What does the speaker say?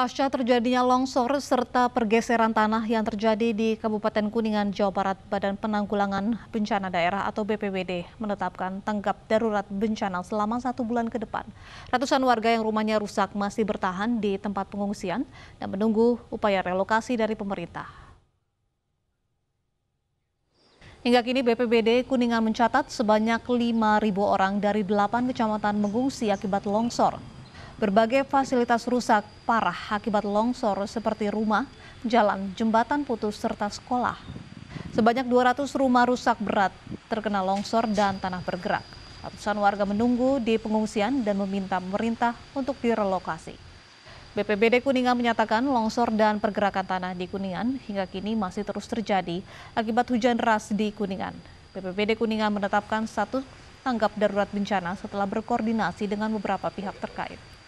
Pasca terjadinya longsor serta pergeseran tanah yang terjadi di Kabupaten Kuningan, Jawa Barat, Badan Penanggulangan Bencana Daerah atau BPBD menetapkan tanggap darurat bencana selama satu bulan ke depan. Ratusan warga yang rumahnya rusak masih bertahan di tempat pengungsian dan menunggu upaya relokasi dari pemerintah. Hingga kini BPBD Kuningan mencatat sebanyak 5.000 orang dari 8 kecamatan mengungsi akibat longsor. Berbagai fasilitas rusak parah akibat longsor seperti rumah, jalan, jembatan putus, serta sekolah. Sebanyak 200 rumah rusak berat terkena longsor dan tanah bergerak. Ratusan warga menunggu di pengungsian dan meminta pemerintah untuk direlokasi. BPBD Kuningan menyatakan longsor dan pergerakan tanah di Kuningan hingga kini masih terus terjadi akibat hujan deras di Kuningan. BPBD Kuningan menetapkan status tanggap darurat bencana setelah berkoordinasi dengan beberapa pihak terkait.